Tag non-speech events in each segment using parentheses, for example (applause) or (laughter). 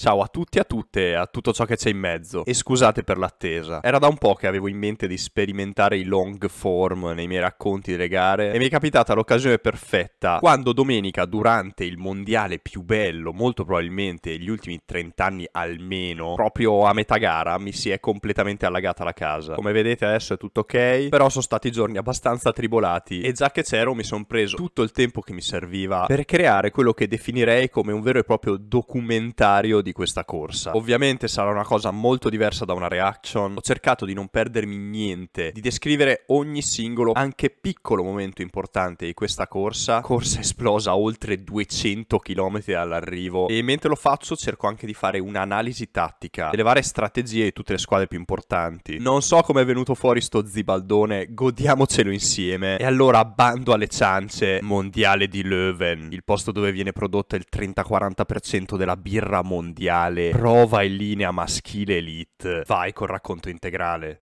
Ciao a tutti e a tutte, a tutto ciò che c'è in mezzo. E scusate per l'attesa. Era da un po' che avevo in mente di sperimentare i long form nei miei racconti delle gare e mi è capitata l'occasione perfetta quando domenica, durante il mondiale più bello, molto probabilmente gli ultimi 30 anni almeno, proprio a metà gara mi si è completamente allagata la casa. Come vedete adesso è tutto ok, però sono stati giorni abbastanza tribolati e già che c'ero mi sono preso tutto il tempo che mi serviva per creare quello che definirei come un vero e proprio documentario di questa corsa. Ovviamente sarà una cosa molto diversa da una reaction, ho cercato di non perdermi niente, di descrivere ogni singolo, anche piccolo momento importante di questa corsa, corsa esplosa oltre 200 km all'arrivo e mentre lo faccio cerco anche di fare un'analisi tattica delle varie strategie di tutte le squadre più importanti. Non so come è venuto fuori sto zibaldone, godiamocelo insieme e allora bando alle ciance, mondiale di Leuven, il posto dove viene prodotta il 30-40% della birra mondiale mondiale prova in linea maschile elite, vai col racconto integrale.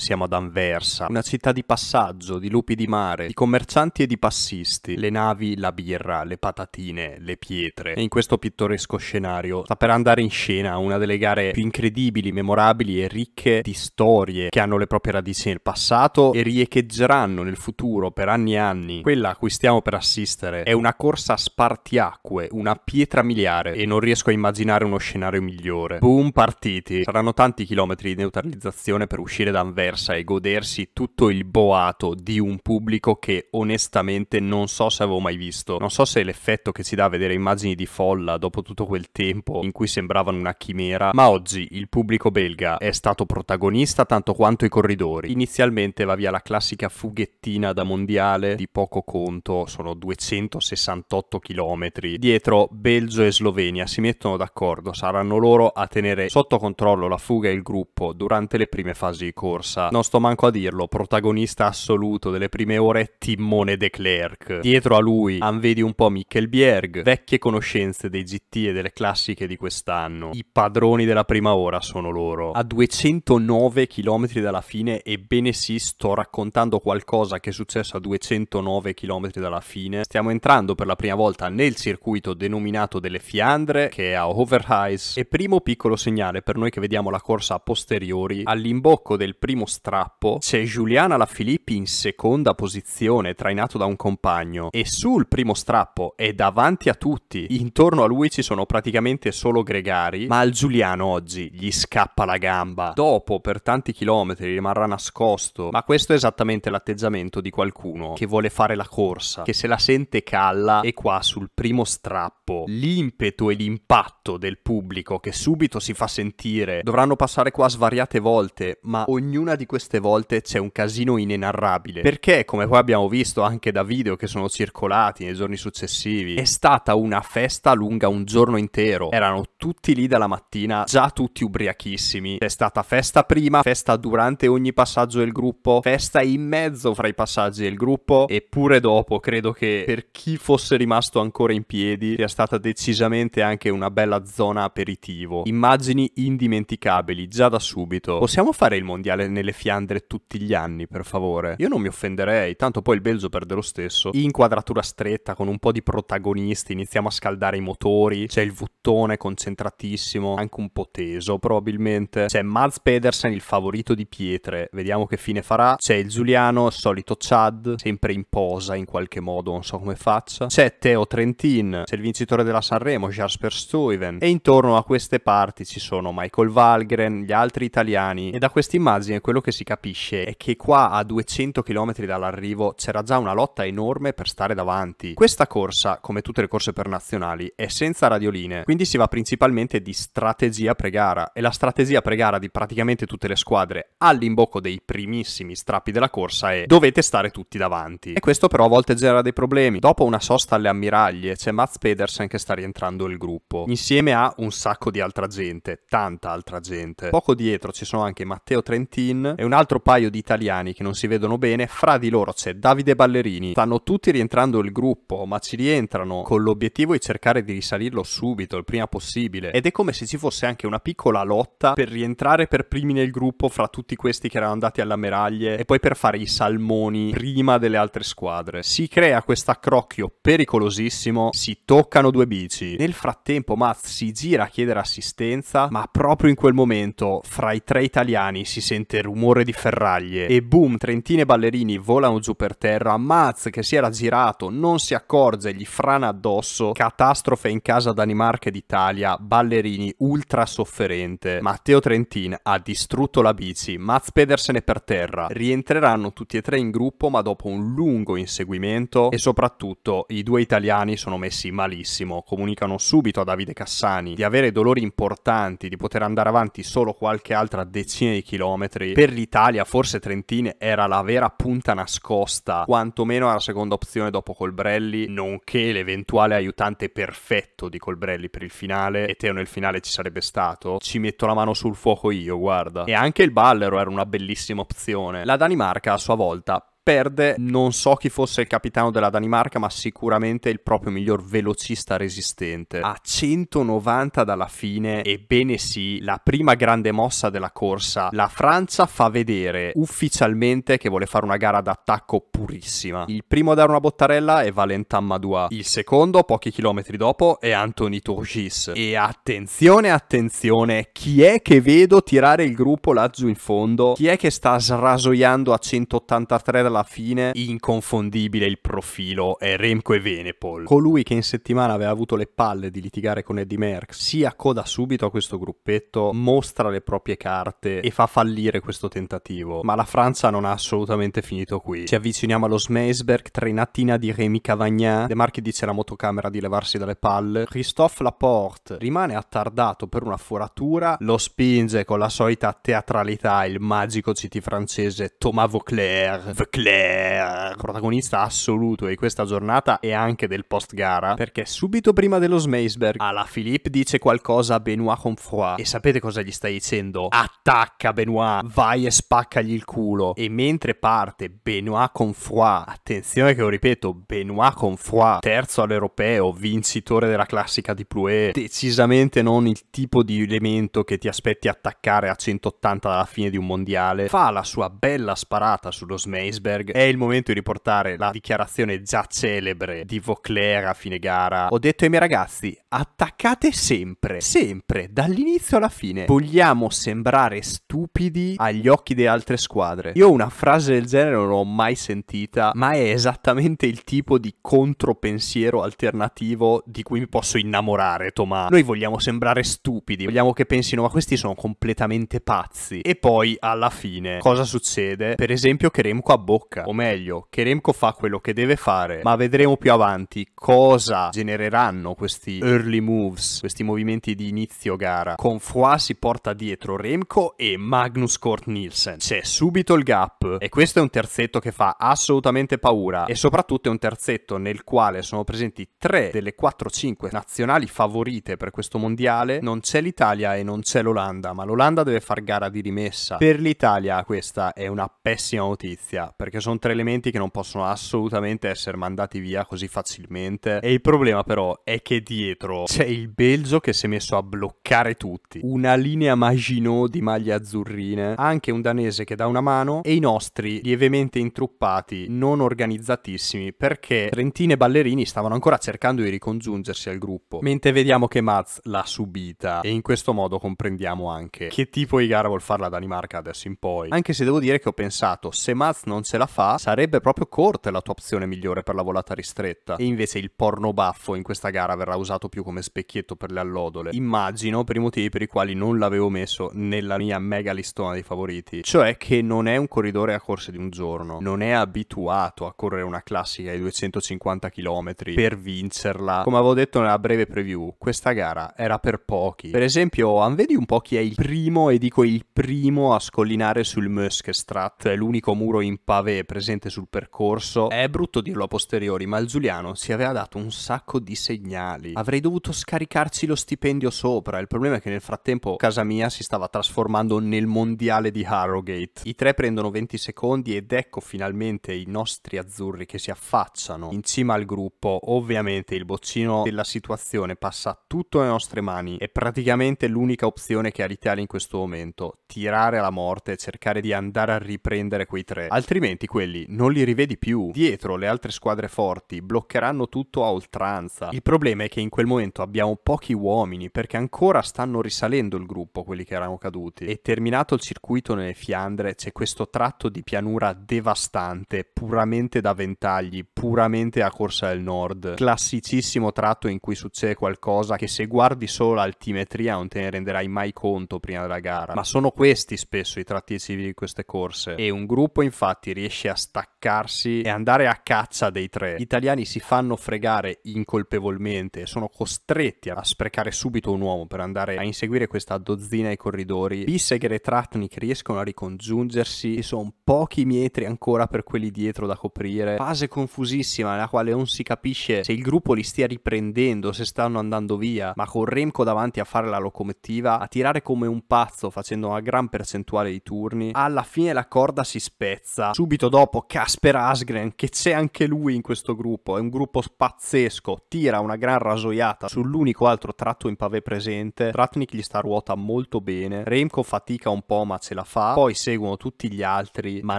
Siamo ad Anversa, una città di passaggio, di lupi di mare, di commercianti e di passisti, le navi, la birra, le patatine, le pietre. E in questo pittoresco scenario sta per andare in scena una delle gare più incredibili, memorabili e ricche di storie che hanno le proprie radici nel passato e riecheggeranno nel futuro per anni e anni. Quella a cui stiamo per assistere è una corsa a spartiacque, una pietra miliare e non riesco a immaginare uno scenario migliore. Boom, partiti! Saranno tanti chilometri di neutralizzazione per uscire da Anversa persa e godersi tutto il boato di un pubblico che onestamente non so se avevo mai visto. Non so se l'effetto che si dà a vedere immagini di folla dopo tutto quel tempo in cui sembravano una chimera, ma oggi il pubblico belga è stato protagonista tanto quanto i corridori. Inizialmente va via la classica fughettina da mondiale di poco conto, sono 268 km. Dietro Belgio e Slovenia si mettono d'accordo, saranno loro a tenere sotto controllo la fuga e il gruppo durante le prime fasi di corsa Barça, non sto manco a dirlo, protagonista assoluto delle prime ore, Timone De Klerk. Dietro a lui, anvedi un po' Mikkel Bjerg, vecchie conoscenze dei GT e delle classiche di quest'anno. I padroni della prima ora sono loro. A 209 km dalla fine, ebbene sì, sto raccontando qualcosa che è successo a 209 km dalla fine. Stiamo entrando per la prima volta nel circuito denominato delle Fiandre, che è a Overheis, e primo piccolo segnale per noi che vediamo la corsa a posteriori all'imbocco del primo strappo, c'è Giuliana La Filippi in seconda posizione, trainato da un compagno, e sul primo strappo è davanti a tutti, intorno a lui ci sono praticamente solo gregari, ma al Giuliano oggi gli scappa la gamba. Dopo, per tanti chilometri, rimarrà nascosto, ma questo è esattamente l'atteggiamento di qualcuno che vuole fare la corsa, che se la sente calla e qua sul primo strappo l'impeto e l'impatto del pubblico che subito si fa sentire dovranno passare qua svariate volte, ma ognuna di queste volte c'è un casino inenarrabile, perché come poi abbiamo visto anche da video che sono circolati nei giorni successivi, è stata una festa lunga un giorno intero, erano tutti lì dalla mattina, già tutti ubriachissimi, È stata festa prima, festa durante ogni passaggio del gruppo, festa in mezzo fra i passaggi del gruppo eppure dopo credo che per chi fosse rimasto ancora in piedi sia stata decisamente anche una bella zona aperitivo, immagini indimenticabili già da subito, possiamo fare il mondiale nelle le Fiandre tutti gli anni, per favore. Io non mi offenderei, tanto poi il Belgio perde lo stesso. Inquadratura stretta con un po' di protagonisti, iniziamo a scaldare i motori, c'è il vuttone concentratissimo, anche un po' teso probabilmente. C'è Mads Pedersen, il favorito di pietre, vediamo che fine farà. C'è il Giuliano, solito Chad, sempre in posa in qualche modo, non so come faccia. C'è Teo Trentin, c'è il vincitore della Sanremo, Jasper Stuyven. E intorno a queste parti ci sono Michael Valgren, gli altri italiani. E da queste immagini quello che si capisce è che qua a 200 km dall'arrivo c'era già una lotta enorme per stare davanti. Questa corsa, come tutte le corse per nazionali, è senza radioline, quindi si va principalmente di strategia pre-gara e la strategia pre-gara di praticamente tutte le squadre all'imbocco dei primissimi strappi della corsa è dovete stare tutti davanti. E questo però a volte genera dei problemi. Dopo una sosta alle ammiraglie c'è Mats Pedersen che sta rientrando il gruppo, insieme a un sacco di altra gente, tanta altra gente. Poco dietro ci sono anche Matteo Trentino Martin e un altro paio di italiani che non si vedono bene, fra di loro c'è Davide Ballerini. Stanno tutti rientrando il gruppo, ma ci rientrano con l'obiettivo di cercare di risalirlo subito, il prima possibile. Ed è come se ci fosse anche una piccola lotta per rientrare per primi nel gruppo fra tutti questi che erano andati alla meraglie e poi per fare i salmoni prima delle altre squadre. Si crea questo accrocchio pericolosissimo, si toccano due bici. Nel frattempo Maz si gira a chiedere assistenza, ma proprio in quel momento fra i tre italiani si sente rumore di ferraglie e boom, Trentine ballerini volano giù per terra, Maz che si era girato non si accorge, gli frana addosso, catastrofe in casa Danimarca ed Italia, ballerini ultra sofferente, Matteo Trentin ha distrutto la bici, Maz Pedersen è per terra, rientreranno tutti e tre in gruppo ma dopo un lungo inseguimento e soprattutto i due italiani sono messi malissimo, comunicano subito a Davide Cassani di avere dolori importanti, di poter andare avanti solo qualche altra decina di chilometri per l'Italia, forse Trentin era la vera punta nascosta, quantomeno alla seconda opzione dopo Colbrelli, nonché l'eventuale aiutante perfetto di Colbrelli per il finale, e Teo nel finale ci sarebbe stato, ci metto la mano sul fuoco io, guarda. E anche il Ballero era una bellissima opzione. La Danimarca a sua volta perde non so chi fosse il capitano della Danimarca, ma sicuramente il proprio miglior velocista resistente. A 190 dalla fine, ebbene sì, la prima grande mossa della corsa, la Francia fa vedere ufficialmente che vuole fare una gara d'attacco purissima. Il primo a dare una bottarella è Valentin Madoua, il secondo, pochi chilometri dopo, è Anthony Turgis. E attenzione, attenzione, chi è che vedo tirare il gruppo laggiù in fondo? Chi è che sta srasoiando a 183 dalla alla fine inconfondibile il profilo è Remco e Venepol, colui che in settimana aveva avuto le palle di litigare con Eddie Merckx, si accoda subito a questo gruppetto, mostra le proprie carte e fa fallire questo tentativo, ma la Francia non ha assolutamente finito qui. Ci avviciniamo allo Smeisberg, trenatina di Rémi Cavagnà, De Marchi dice alla motocamera di levarsi dalle palle, Christophe Laporte rimane attardato per una foratura, lo spinge con la solita teatralità il magico city francese Thomas Vauclair, Vauclair Leclerc, protagonista assoluto di questa giornata e anche del post-gara, perché subito prima dello Smaceberg, alla Philippe dice qualcosa a Benoit Confroy e sapete cosa gli sta dicendo? Attacca Benoit, vai e spaccagli il culo. E mentre parte Benoit Confroy, attenzione che lo ripeto, Benoit Confroy, terzo all'europeo, vincitore della classica di Plouet, decisamente non il tipo di elemento che ti aspetti attaccare a 180 dalla fine di un mondiale, fa la sua bella sparata sullo Smaceberg Rosberg, è il momento di riportare la dichiarazione già celebre di Vauclair a fine gara. Ho detto ai miei ragazzi, attaccate sempre, sempre, dall'inizio alla fine. Vogliamo sembrare stupidi agli occhi delle altre squadre. Io una frase del genere non l'ho mai sentita, ma è esattamente il tipo di contropensiero alternativo di cui mi posso innamorare, Tomà. Noi vogliamo sembrare stupidi, vogliamo che pensino, ma questi sono completamente pazzi. E poi, alla fine, cosa succede? Per esempio che Remco abbocca bocca, o meglio, che Remco fa quello che deve fare, ma vedremo più avanti cosa genereranno questi early moves, questi movimenti di inizio gara. Con Foix si porta dietro Remco e Magnus Kort Nielsen. C'è subito il gap e questo è un terzetto che fa assolutamente paura e soprattutto è un terzetto nel quale sono presenti tre delle 4-5 nazionali favorite per questo mondiale. Non c'è l'Italia e non c'è l'Olanda, ma l'Olanda deve far gara di rimessa. Per l'Italia questa è una pessima notizia perché perché sono tre elementi che non possono assolutamente essere mandati via così facilmente. E il problema però è che dietro c'è il Belgio che si è messo a bloccare tutti, una linea Maginot di maglie azzurrine, anche un danese che dà una mano e i nostri lievemente intruppati, non organizzatissimi, perché Trentine e Ballerini stavano ancora cercando di ricongiungersi al gruppo, mentre vediamo che Maz l'ha subita e in questo modo comprendiamo anche che tipo di gara vuol fare la Danimarca adesso in poi. Anche se devo dire che ho pensato, se Maz non c'è la fa, sarebbe proprio Corte la tua opzione migliore per la volata ristretta. E invece il porno baffo in questa gara verrà usato più come specchietto per le allodole. Immagino per i motivi per i quali non l'avevo messo nella mia mega listona dei favoriti. Cioè che non è un corridore a corse di un giorno, non è abituato a correre una classica ai 250 km per vincerla. Come avevo detto nella breve preview, questa gara era per pochi. Per esempio, vedi un po' chi è il primo, e dico il primo, a scollinare sul Muskestrat, l'unico muro in impavido nave presente sul percorso, è brutto dirlo a posteriori, ma il Giuliano si aveva dato un sacco di segnali. Avrei dovuto scaricarci lo stipendio sopra, il problema è che nel frattempo casa mia si stava trasformando nel mondiale di Harrogate. I tre prendono 20 secondi ed ecco finalmente i nostri azzurri che si affacciano in cima al gruppo. Ovviamente il boccino della situazione passa tutto alle nostre mani, è praticamente l'unica opzione che ha l'Italia in questo momento, tirare alla morte e cercare di andare a riprendere quei tre, altrimenti momenti quelli non li rivedi più. Dietro le altre squadre forti bloccheranno tutto a oltranza. Il problema è che in quel momento abbiamo pochi uomini perché ancora stanno risalendo il gruppo quelli che erano caduti. E terminato il circuito nelle Fiandre c'è questo tratto di pianura devastante, puramente da ventagli, puramente a corsa del nord. Classicissimo tratto in cui succede qualcosa che se guardi solo altimetria non te ne renderai mai conto prima della gara. Ma sono questi spesso i tratti civici di queste corse. E un gruppo infatti riesce riesce a staccarsi e andare a caccia dei tre. Gli italiani si fanno fregare incolpevolmente, sono costretti a sprecare subito un uomo per andare a inseguire questa dozzina ai corridori. Bisseg e Retratnik riescono a ricongiungersi, e sono pochi metri ancora per quelli dietro da coprire. Fase confusissima nella quale non si capisce se il gruppo li stia riprendendo, se stanno andando via, ma con Remco davanti a fare la locomotiva, a tirare come un pazzo facendo una gran percentuale di turni. Alla fine la corda si spezza, subito subito dopo Casper Asgren, che c'è anche lui in questo gruppo, è un gruppo pazzesco, tira una gran rasoiata sull'unico altro tratto in pavé presente, Ratnik gli sta a ruota molto bene, Remco fatica un po' ma ce la fa, poi seguono tutti gli altri, ma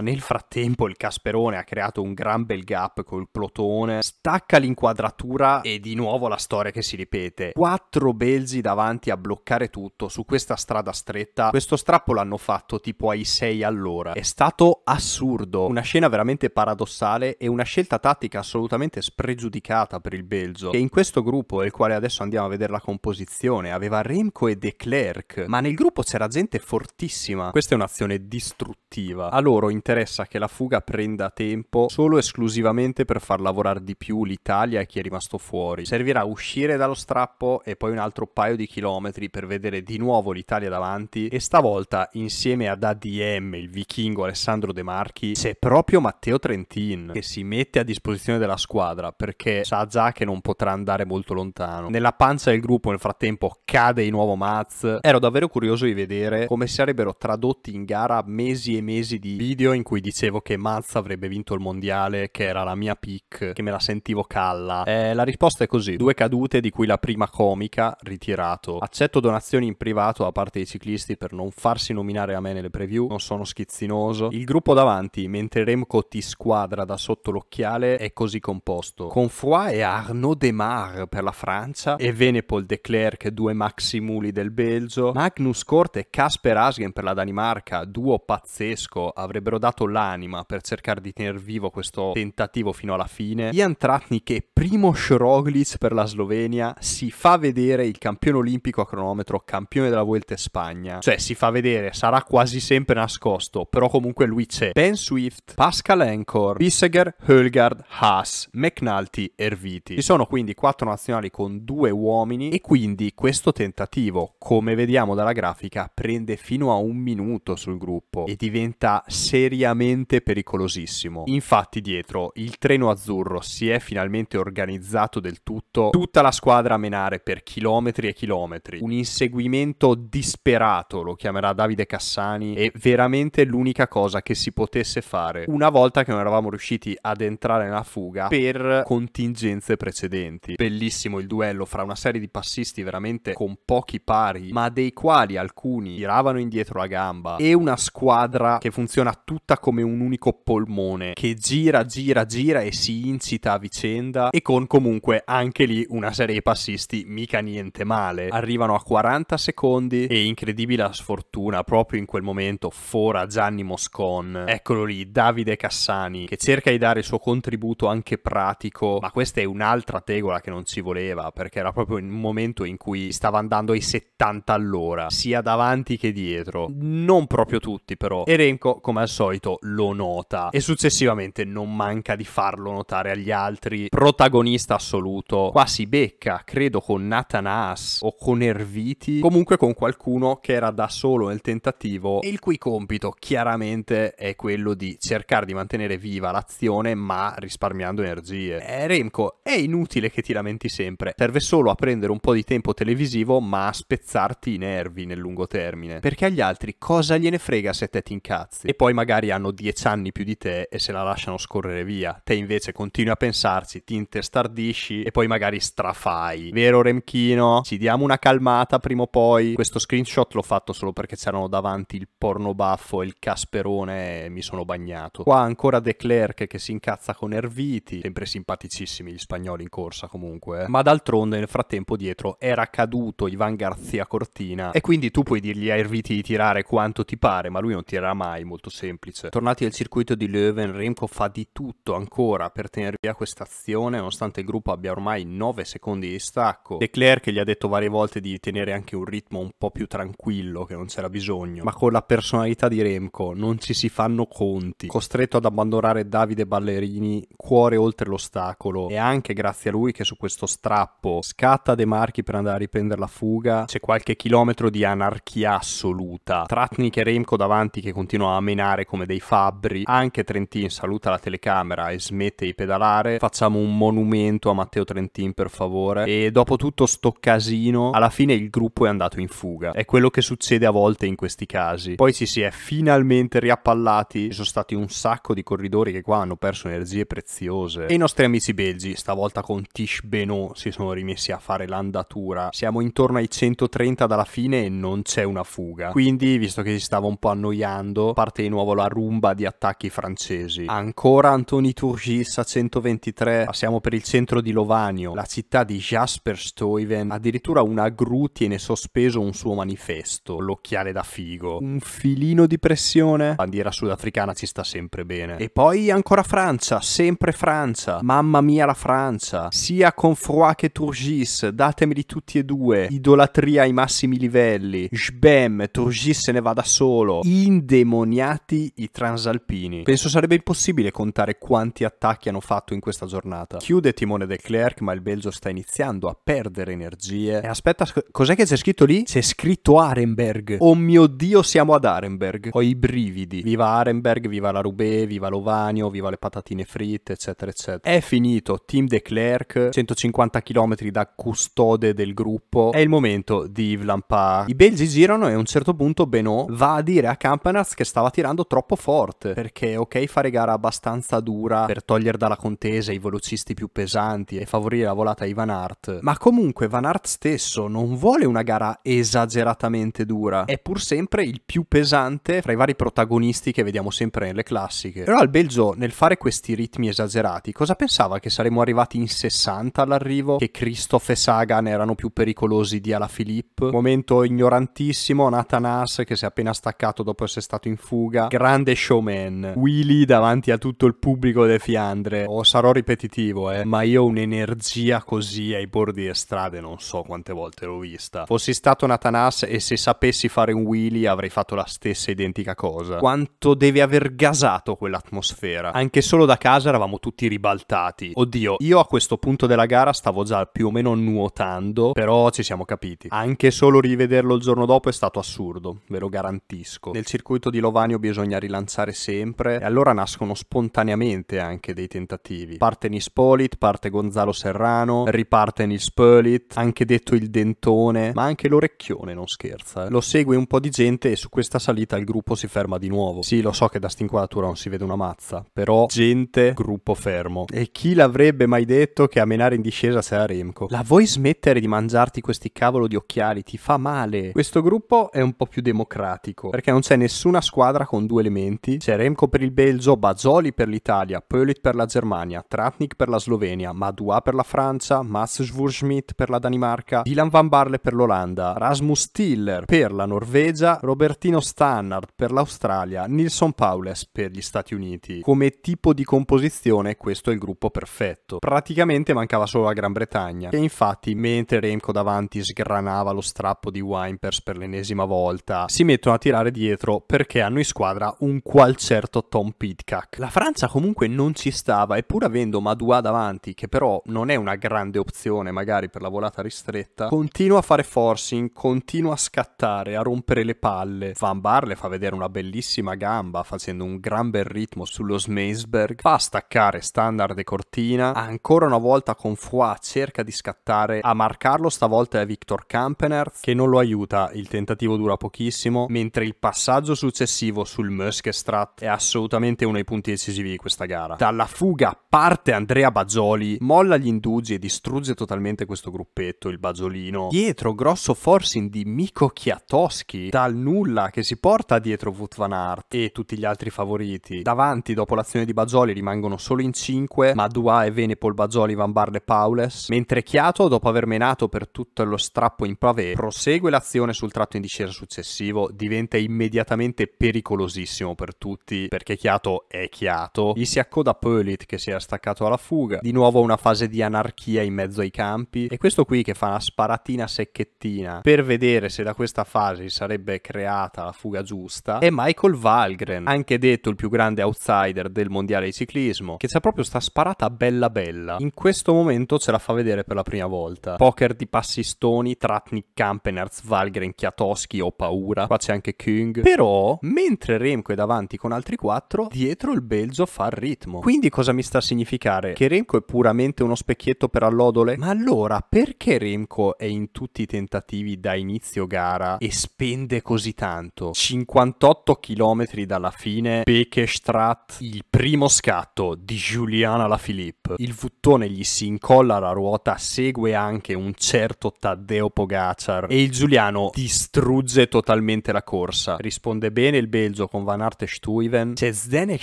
nel frattempo il Casperone ha creato un gran bel gap col plotone, stacca l'inquadratura e di nuovo la storia che si ripete, quattro belgi davanti a bloccare tutto su questa strada stretta, questo strappo l'hanno fatto tipo ai 6 all'ora, è stato assurdo visto una scena veramente paradossale e una scelta tattica assolutamente spregiudicata per il Belgio, che in questo gruppo, il quale adesso andiamo a vedere la composizione, aveva Remco e De Klerk, ma nel gruppo c'era gente fortissima. Questa è un'azione distruttiva. A loro interessa che la fuga prenda tempo solo esclusivamente per far lavorare di più l'Italia e chi è rimasto fuori. Servirà uscire dallo strappo e poi un altro paio di chilometri per vedere di nuovo l'Italia davanti e stavolta insieme ad ADM, il vichingo Alessandro De Marchi, c'è se proprio Matteo Trentin che si mette a disposizione della squadra perché sa già che non potrà andare molto lontano, nella pancia del gruppo nel frattempo cade di nuovo Maz, ero davvero curioso di vedere come sarebbero tradotti in gara mesi e mesi di video in cui dicevo che Maz avrebbe vinto il mondiale, che era la mia pick, che me la sentivo calla. Eh, la risposta è così, due cadute di cui la prima comica, ritirato. Accetto donazioni in privato da parte dei ciclisti per non farsi nominare a me nelle preview, non sono schizzinoso. Il gruppo davanti mentre mentre Remco ti squadra da sotto l'occhiale è così composto. Confroy e Arnaud Demar per la Francia e Venepol De Klerk, due maximuli del Belgio, Magnus Kort e Kasper Asgen per la Danimarca, duo pazzesco, avrebbero dato l'anima per cercare di tenere vivo questo tentativo fino alla fine. Ian Tratnik e Primo Roglic per la Slovenia si fa vedere il campione olimpico a cronometro, campione della Vuelta Spagna. Cioè si fa vedere, sarà quasi sempre nascosto, però comunque lui c'è. Ben Swift Gift, Pascal Enkor, Bisseger, Hölgard, Haas, McNulty e Erviti. Ci sono quindi quattro nazionali con due uomini e quindi questo tentativo, come vediamo dalla grafica, prende fino a un minuto sul gruppo e diventa seriamente pericolosissimo. Infatti dietro il treno azzurro si è finalmente organizzato del tutto, tutta la squadra a menare per chilometri e chilometri, un inseguimento disperato, lo chiamerà Davide Cassani, e veramente l'unica cosa che si potesse fare fare una volta che non eravamo riusciti ad entrare nella fuga per contingenze precedenti. Bellissimo il duello fra una serie di passisti veramente con pochi pari, ma dei quali alcuni tiravano indietro la gamba e una squadra che funziona tutta come un unico polmone che gira, gira, gira e si incita a vicenda e con comunque anche lì una serie di passisti mica niente male. Arrivano a 40 secondi e incredibile la sfortuna proprio in quel momento fora Gianni Moscon. Eccolo lì Davide Cassani che cerca di dare il suo contributo anche pratico, ma questa è un'altra tegola che non ci voleva perché era proprio un momento in cui stava andando ai 70 all'ora, sia davanti che dietro. Non proprio tutti però. Erenco come al solito lo nota e successivamente non manca di farlo notare agli altri. Protagonista assoluto, qua si becca, credo con Nathanas o con Erviti, comunque con qualcuno che era da solo nel tentativo e il cui compito chiaramente è quello di cercare di mantenere viva l'azione ma risparmiando energie. Eh, Remco, è inutile che ti lamenti sempre, serve solo a prendere un po' di tempo televisivo ma a spezzarti i nervi nel lungo termine, perché agli altri cosa gliene frega se te ti incazzi? E poi magari hanno dieci anni più di te e se la lasciano scorrere via, te invece continui a pensarci, ti intestardisci e poi magari strafai. Vero Remchino? Ci diamo una calmata prima o poi? Questo screenshot l'ho fatto solo perché c'erano davanti il porno baffo e il casperone e mi sono bagnato impegnato. Qua ancora De Klerk che si incazza con Erviti, sempre simpaticissimi gli spagnoli in corsa comunque, eh. ma d'altronde nel frattempo dietro era caduto Ivan Garzia Cortina e quindi tu puoi dirgli a Erviti di tirare quanto ti pare, ma lui non tirerà mai, molto semplice. Tornati al circuito di Leuven, Remco fa di tutto ancora per tenere via questa azione, nonostante il gruppo abbia ormai 9 secondi di stacco. De Klerk gli ha detto varie volte di tenere anche un ritmo un po' più tranquillo, che non c'era bisogno, ma con la personalità di Remco non ci si fanno conti avanti. Costretto ad abbandonare Davide Ballerini, cuore oltre l'ostacolo. E anche grazie a lui che su questo strappo scatta De Marchi per andare a riprendere la fuga. C'è qualche chilometro di anarchia assoluta. Tratnik e Remco davanti che continuano a menare come dei fabbri. Anche Trentin saluta la telecamera e smette di pedalare. Facciamo un monumento a Matteo Trentin per favore. E dopo tutto sto casino, alla fine il gruppo è andato in fuga. È quello che succede a volte in questi casi. Poi ci si è finalmente riappallati. sono stati stati un sacco di corridori che qua hanno perso energie preziose. E i nostri amici belgi, stavolta con Tish Beno, si sono rimessi a fare l'andatura. Siamo intorno ai 130 dalla fine e non c'è una fuga. Quindi, visto che si stava un po' annoiando, parte di nuovo la rumba di attacchi francesi. Ancora Antoni Turgis a 123, passiamo per il centro di Lovanio, la città di Jasper Stuyven. Addirittura una gru tiene sospeso un suo manifesto, l'occhiale da figo. Un filino di pressione? Bandiera sudafricana ci sta sempre bene. E poi ancora Francia, sempre Francia. Mamma mia la Francia. Sia con Froid che Turgis, datemeli tutti e due. Idolatria ai massimi livelli. Sbem, Turgis se ne va da solo. Indemoniati i transalpini. Penso sarebbe impossibile contare quanti attacchi hanno fatto in questa giornata. Chiude Timone De Klerk, ma il Belgio sta iniziando a perdere energie. E aspetta, cos'è che c'è scritto lì? C'è scritto Arenberg. Oh mio Dio, siamo ad Arenberg. Ho i brividi. Viva Arenberg, viva viva la Rubé, viva l'Ovanio, viva le patatine fritte, eccetera, eccetera. È finito Team De Klerk, 150 km da custode del gruppo, è il momento di Yves Lampard. I belgi girano e a un certo punto Benoît va a dire a Campanaz che stava tirando troppo forte, perché ok fare gara abbastanza dura per togliere dalla contesa i velocisti più pesanti e favorire la volata di Van Aert, ma comunque Van Aert stesso non vuole una gara esageratamente dura, è pur sempre il più pesante fra i vari protagonisti che vediamo sempre le classiche. Però al Belgio, nel fare questi ritmi esagerati, cosa pensava che saremmo arrivati in 60 all'arrivo? Che Christoph e Sagan erano più pericolosi di Alaphilippe? Momento ignorantissimo, Natanas che si è appena staccato dopo essere stato in fuga, grande showman, Willy davanti a tutto il pubblico delle Fiandre. O oh, sarò ripetitivo, eh, ma io ho un'energia così ai bordi delle strade non so quante volte l'ho vista. Fossi stato Natanas e se sapessi fare un Willy avrei fatto la stessa identica cosa. Quanto deve aver gasato quell'atmosfera. Anche solo da casa eravamo tutti ribaltati. Oddio, io a questo punto della gara stavo già più o meno nuotando, però ci siamo capiti. Anche solo rivederlo il giorno dopo è stato assurdo, ve lo garantisco. Nel circuito di Lovanio bisogna rilanciare sempre e allora nascono spontaneamente anche dei tentativi. Parte Nispolit, parte Gonzalo Serrano, riparte Nispolit, anche detto il dentone, ma anche l'orecchione non scherza. Eh. Lo segue un po' di gente e su questa salita il gruppo si ferma di nuovo. Sì, lo so che da Sting inquadratura non si vede una mazza, però gente, gruppo fermo. E chi l'avrebbe mai detto che a menare in discesa sarà Remco? La vuoi smettere di mangiarti questi cavolo di occhiali? Ti fa male. Questo gruppo è un po' più democratico, perché non c'è nessuna squadra con due elementi. C'è Remco per il Belgio, Bazzoli per l'Italia, Pölit per la Germania, Tratnik per la Slovenia, Madua per la Francia, Mats Schwurschmidt per la Danimarca, Dylan Van Barle per l'Olanda, Rasmus Stiller per la Norvegia, Robertino Stannard per l'Australia, Nilsson Paules jazz per gli Stati Uniti. Come tipo di composizione questo è il gruppo perfetto. Praticamente mancava solo la Gran Bretagna, e infatti mentre Remco davanti sgranava lo strappo di Wimpers per l'ennesima volta, si mettono a tirare dietro perché hanno in squadra un qual certo Tom Pitcock. La Francia comunque non ci stava, e pur avendo Madua davanti, che però non è una grande opzione magari per la volata ristretta, continua a fare forcing, continua a scattare, a rompere le palle. Van Barle fa vedere una bellissima gamba facendo con un gran bel ritmo sullo Smeisberg, fa staccare standard e cortina, ancora una volta con Fua cerca di scattare, a marcarlo stavolta è Victor Kampenerz che non lo aiuta, il tentativo dura pochissimo, mentre il passaggio successivo sul Muskestrat è assolutamente uno dei punti decisivi di questa gara. Dalla fuga parte Andrea Bazzoli, molla gli indugi e distrugge totalmente questo gruppetto, il Bazzolino. Dietro grosso forcing di Miko Chiatoschi, dal nulla che si porta dietro Vutvanart e tutti gli altri altri favoriti. Davanti, dopo l'azione di Bagioli, rimangono solo in 5 Madua e Venepol, Bagioli, Van Barle, Paules, mentre Chiato, dopo aver menato per tutto lo strappo in pavé, prosegue l'azione sul tratto in discesa successivo, diventa immediatamente pericolosissimo per tutti, perché Chiato è Chiato. Gli si accoda Pölit che si era staccato alla fuga, di nuovo una fase di anarchia in mezzo ai campi, e questo qui che fa una sparatina secchettina per vedere se da questa fase sarebbe creata la fuga giusta, è Michael Valgren, anche detto il più grande outsider del mondiale di ciclismo, che c'è proprio sta sparata bella bella. In questo momento ce la fa vedere per la prima volta. Poker di Passistoni, Tratnik, Kampenerz, Valgren, Chiatoschi, ho paura. Qua c'è anche Kung. Però, mentre Remco è davanti con altri quattro, dietro il Belgio fa il ritmo. Quindi cosa mi sta a significare? Che Remco è puramente uno specchietto per allodole? Ma allora, perché Remco è in tutti i tentativi da inizio gara e spende così tanto? 58 km dalla fine fine Bekestrat, il primo scatto di Juliana La Philippe. Il vuttone gli si incolla alla ruota, segue anche un certo Taddeo Pogacar e il Giuliano distrugge totalmente la corsa. Risponde bene il belgio con Van Aert e Stuyven. C'è Zdenek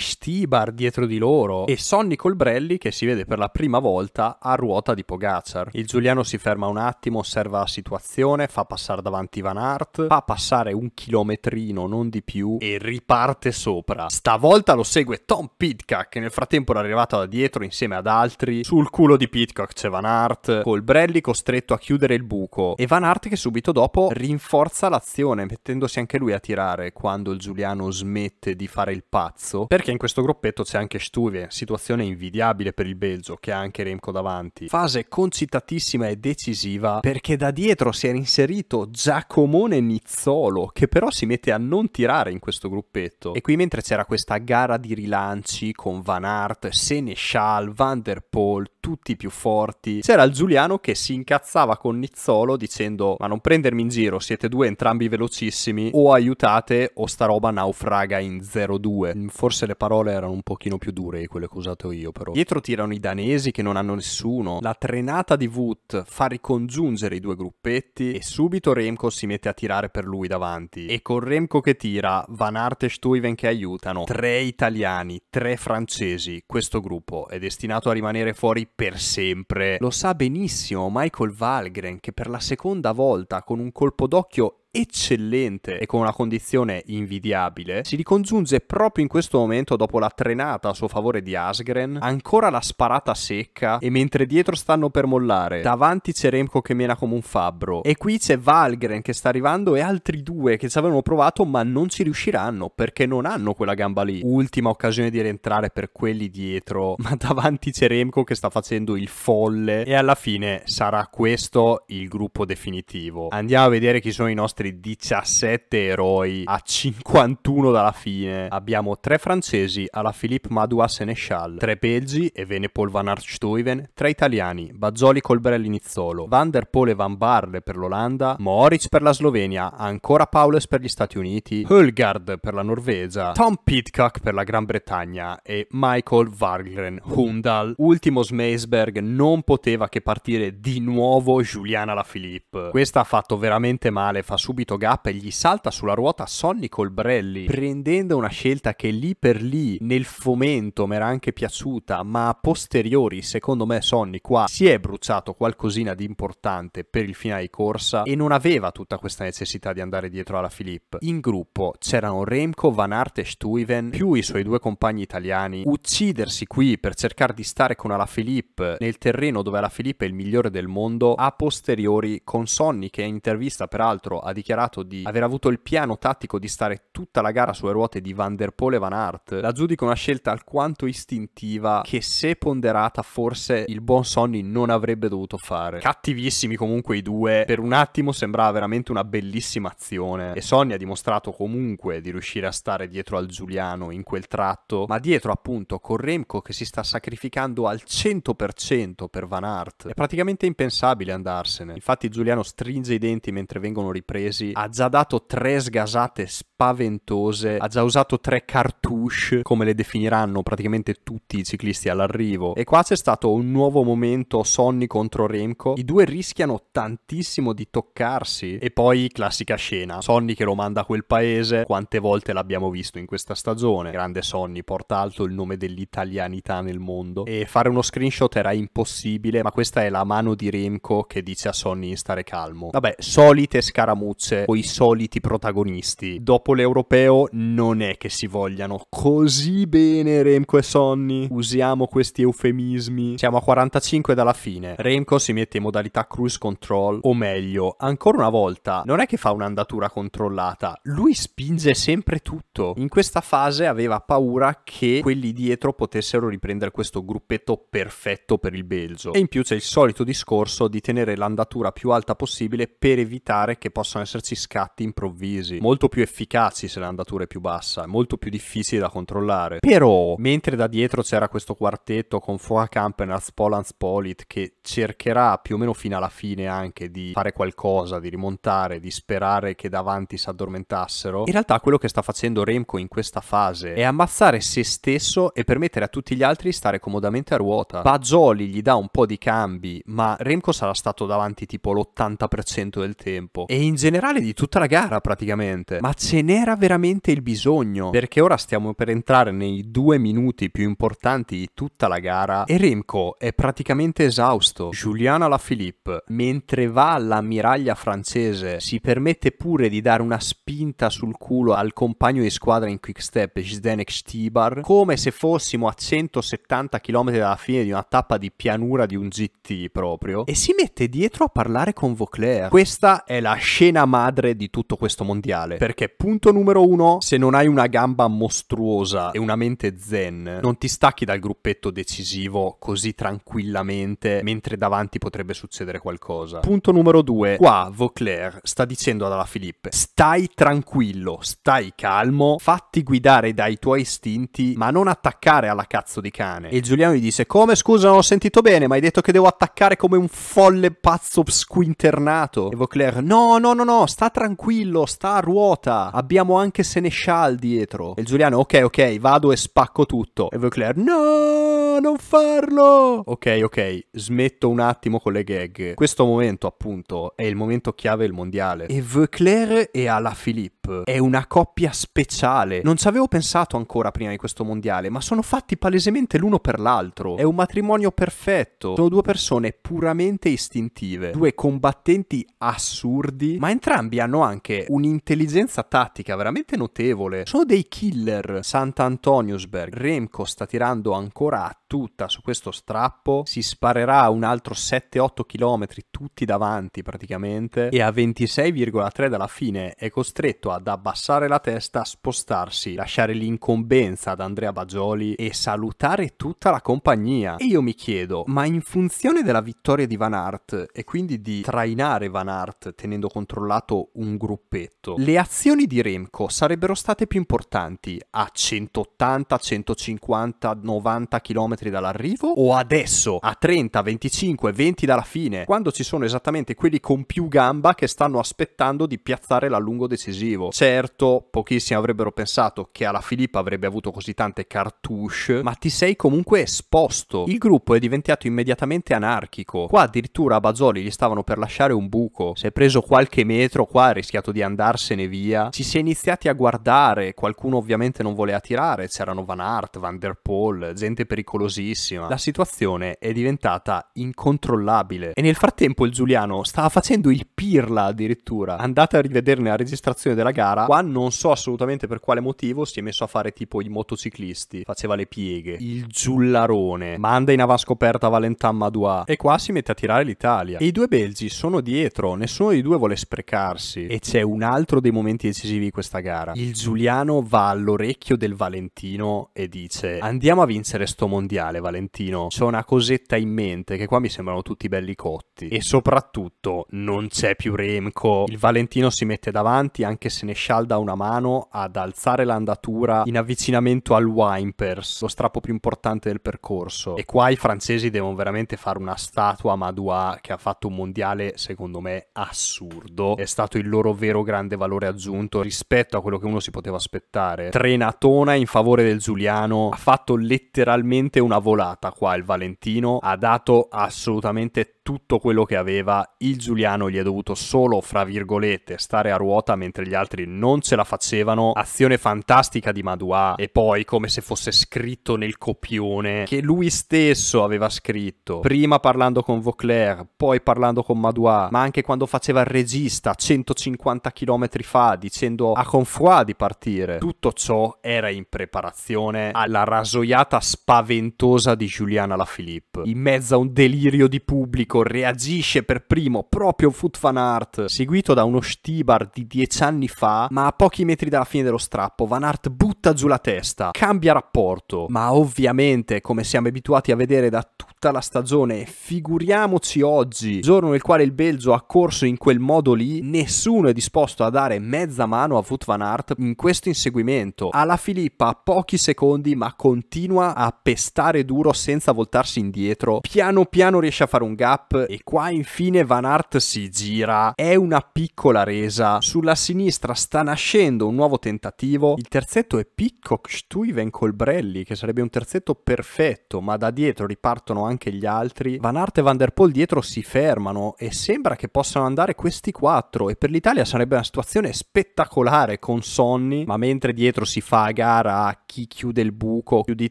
Stibar dietro di loro e Sonny Colbrelli che si vede per la prima volta a ruota di Pogacar. Il Giuliano si ferma un attimo, osserva la situazione, fa passare davanti Van Aert, fa passare un chilometrino, non di più, e riparte sopra ancora. Stavolta lo segue Tom Pitcock, che nel frattempo era arrivato da dietro insieme ad altri. Sul culo di Pitcock c'è Van Hart, Colbrelli costretto a chiudere il buco e Van Hart che subito dopo rinforza l'azione, mettendosi anche lui a tirare quando il Giuliano smette di fare il pazzo, perché in questo gruppetto c'è anche Stuve, situazione invidiabile per il Belgio, che ha anche Remco davanti. Fase concitatissima e decisiva, perché da dietro si era inserito Giacomone Nizzolo, che però si mette a non tirare in questo gruppetto. E qui mentre c'era questa gara di rilanci con Van Aert, Seneschal, Van Der Poel, tutti più forti. C'era il Giuliano che si incazzava con Nizzolo dicendo ma non prendermi in giro, siete due entrambi velocissimi, o aiutate o sta roba naufraga in 0-2. Mm, forse le parole erano un pochino più dure di quelle che ho usato io però. Dietro tirano i danesi che non hanno nessuno, la trenata di Wood fa ricongiungere i due gruppetti e subito Remco si mette a tirare per lui davanti e con Remco che tira, Van Aert e Stuyven che aiutano, tre italiani, tre francesi, questo gruppo è destinato a rimanere fuori per sempre. Lo sa benissimo Michael Valgren che per la seconda volta con un colpo d'occhio eccellente e con una condizione invidiabile, si ricongiunge proprio in questo momento dopo la trenata a suo favore di Asgren, ancora la sparata secca e mentre dietro stanno per mollare, davanti c'è Remco che mena come un fabbro e qui c'è Valgren che sta arrivando e altri due che ci avevano provato ma non ci riusciranno perché non hanno quella gamba lì. Ultima occasione di rientrare per quelli dietro, (laughs) ma davanti c'è Remco che sta facendo il folle e alla fine sarà questo il gruppo definitivo. Andiamo a vedere chi sono i nostri nostri 17 eroi a 51 dalla fine abbiamo 3 francesi alla Philippe Madoua Seneschal, 3 belgi e Venepol van Arstuyven, 3 italiani Bazzoli Colbrelli Nizzolo, Van der Poel e Van Barle per l'Olanda, Moritz per la Slovenia, ancora Paules per gli Stati Uniti, Hulgard per la Norvegia, Tom Pitcock per la Gran Bretagna e Michael Vargren Hundal. Ultimo Smeisberg non poteva che partire di nuovo Giuliana La Philippe. Questa ha fatto veramente male, fa su subito Gap e gli salta sulla ruota Sonny Colbrelli, prendendo una scelta che lì per lì nel fomento mi era anche piaciuta, ma a posteriori secondo me Sonny qua si è bruciato qualcosina di importante per il finale di corsa e non aveva tutta questa necessità di andare dietro alla Filippo. In gruppo c'erano Remco, Van Aert e Stuyven più i suoi due compagni italiani. Uccidersi qui per cercare di stare con alla Alaphilippe nel terreno dove alla Alaphilippe è il migliore del mondo a posteriori con Sonny che è in intervista peraltro ad dichiarato di aver avuto il piano tattico di stare tutta la gara sulle ruote di Van der Poel e Van Aert, la giudico una scelta alquanto istintiva che se ponderata forse il buon Sonny non avrebbe dovuto fare. Cattivissimi comunque i due, per un attimo sembrava veramente una bellissima azione e Sonny ha dimostrato comunque di riuscire a stare dietro al Giuliano in quel tratto, ma dietro appunto con Remco che si sta sacrificando al 100% per Van Aert. È praticamente impensabile andarsene. Infatti Giuliano stringe i denti mentre vengono ripresi mesi, ha già dato tre sgasate spaventose, ha già usato tre cartouche, come le definiranno praticamente tutti i ciclisti all'arrivo. E qua c'è stato un nuovo momento Sonny contro Remco, i due rischiano tantissimo di toccarsi e poi classica scena, Sonny che lo manda a quel paese, quante volte l'abbiamo visto in questa stagione, grande Sonny porta alto il nome dell'italianità nel mondo e fare uno screenshot era impossibile, ma questa è la mano di Remco che dice a Sonny stare calmo. Vabbè, solite scaramucce Colucce o i soliti protagonisti. Dopo l'europeo non è che si vogliano così bene Remco e Sonny. Usiamo questi eufemismi. Siamo a 45 dalla fine. Remco si mette in modalità cruise control, o meglio, ancora una volta, non è che fa un'andatura controllata, lui spinge sempre tutto. In questa fase aveva paura che quelli dietro potessero riprendere questo gruppetto perfetto per il Belgio. E in più c'è il solito discorso di tenere l'andatura più alta possibile per evitare che possano esserci scatti improvvisi, molto più efficaci se l'andatura è più bassa, molto più difficili da controllare. Però, mentre da dietro c'era questo quartetto con Foacamp e Azpolan, Spolit, che cercherà più o meno fino alla fine anche di fare qualcosa, di rimontare, di sperare che davanti si addormentassero, in realtà quello che sta facendo Remco in questa fase è ammazzare se stesso e permettere a tutti gli altri di stare comodamente a ruota. Pagioli gli dà un po' di cambi, ma Remco sarà stato davanti tipo l'80% del tempo e in generale generale di tutta la gara praticamente. Ma ce n'era veramente il bisogno, perché ora stiamo per entrare nei due minuti più importanti di tutta la gara e Remco è praticamente esausto. Giuliano Lafilippe, mentre va all'ammiraglia francese, si permette pure di dare una spinta sul culo al compagno di squadra in quick step, Zdenek Stibar, come se fossimo a 170 km dalla fine di una tappa di pianura di un GT proprio, e si mette dietro a parlare con Vauclair. Questa è la scena madre di tutto questo mondiale. Perché punto numero uno, se non hai una gamba mostruosa e una mente zen, non ti stacchi dal gruppetto decisivo così tranquillamente mentre davanti potrebbe succedere qualcosa. Punto numero due, qua Vauclair sta dicendo alla Filippo, stai tranquillo, stai calmo, fatti guidare dai tuoi istinti, ma non attaccare alla cazzo di cane. E Giuliano gli dice, come scusa, non ho sentito bene, ma hai detto che devo attaccare come un folle pazzo squinternato. E Vauclair, no, no, no, no, sta tranquillo, sta a ruota, abbiamo anche Seneschal dietro. E il Giuliano, ok, ok, vado e spacco tutto. E Vauclair, no! non farlo! Ok, ok, smetto un attimo con le gag. Questo momento, appunto, è il momento chiave del mondiale. E Veuclair e Ala Philippe è una coppia speciale. Non ci avevo pensato ancora prima di questo mondiale, ma sono fatti palesemente l'uno per l'altro. È un matrimonio perfetto. Sono due persone puramente istintive, due combattenti assurdi, ma entrambi hanno anche un'intelligenza tattica veramente notevole. Sono dei killer. Sant'Antoniusberg, Remco sta tirando ancora a tutta su questo strappo si sparerà un altro 7-8 km tutti davanti praticamente e a 26,3 dalla fine è costretto ad abbassare la testa, spostarsi, lasciare l'incombenza ad Andrea Bagioli e salutare tutta la compagnia. E io mi chiedo, ma in funzione della vittoria di Van Aert e quindi di trainare Van Aert tenendo controllato un gruppetto, le azioni di Remco sarebbero state più importanti a 180, 150, 90 km dall'arrivo o adesso a 30, 25, 20 dalla fine, quando ci sono esattamente quelli con più gamba che stanno aspettando di piazzare l'allungo decisivo. Certo, pochissimi avrebbero pensato che alla Filippa avrebbe avuto così tante cartouche, ma ti sei comunque esposto. Il gruppo è diventato immediatamente anarchico. Qua addirittura a Bazzoli gli stavano per lasciare un buco. Si è preso qualche metro qua, ha rischiato di andarsene via. Ci si è iniziati a guardare, qualcuno ovviamente non voleva tirare, c'erano Van Hart, Van Der Poel, gente pericolosa pericolosissima. La situazione è diventata incontrollabile e nel frattempo il Giuliano stava facendo il pirla addirittura. Andate a rivederne la registrazione della gara. Qua non so assolutamente per quale motivo si è messo a fare tipo i motociclisti, faceva le pieghe. Il Giullarone manda in avanscoperta Valentin Madua e qua si mette a tirare l'Italia. E i due belgi sono dietro, nessuno dei due vuole sprecarsi e c'è un altro dei momenti decisivi di questa gara. Il Giuliano va all'orecchio del Valentino e dice "Andiamo a vincere sto mondiale mondiale, Valentino, C'è una cosetta in mente che qua mi sembrano tutti belli cotti. E soprattutto non c'è più Remco. Il Valentino si mette davanti anche se ne scialda una mano ad alzare l'andatura in avvicinamento al Wimpers, lo strappo più importante del percorso. E qua i francesi devono veramente fare una statua a Madua che ha fatto un mondiale secondo me assurdo. È stato il loro vero grande valore aggiunto rispetto a quello che uno si poteva aspettare. Trenatona in favore del Giuliano ha fatto letteralmente un una volata qua il Valentino, ha dato assolutamente tutto quello che aveva, il Giuliano gli è dovuto solo, fra virgolette, stare a ruota mentre gli altri non ce la facevano. Azione fantastica di Madua e poi come se fosse scritto nel copione che lui stesso aveva scritto, prima parlando con Vauclair, poi parlando con Madua, ma anche quando faceva il regista 150 km fa dicendo a Confroid di partire. Tutto ciò era in preparazione alla rasoiata spaventosa di Giuliana La Philippe, in mezzo a un delirio di pubblico Marco reagisce per primo proprio Foot Fan Art, seguito da uno Stibar di dieci anni fa, ma a pochi metri dalla fine dello strappo Van Art butta giù la testa, cambia rapporto, ma ovviamente come siamo abituati a vedere da tutta la stagione, figuriamoci oggi, giorno nel quale il Belgio ha corso in quel modo lì, nessuno è disposto a dare mezza mano a Foot Van Art in questo inseguimento. Alla Filippa a pochi secondi ma continua a pestare duro senza voltarsi indietro, piano piano riesce a fare un gap Cup e qua infine Van Aert si gira, è una piccola resa, sulla sinistra sta nascendo un nuovo tentativo, il terzetto è Piccock, Stuyven, Colbrelli che sarebbe un terzetto perfetto ma da dietro ripartono anche gli altri, Van Aert e Van Der Poel dietro si fermano e sembra che possano andare questi quattro e per l'Italia sarebbe una situazione spettacolare con Sonny ma mentre dietro si fa a gara a chi chiude il buco, chiudi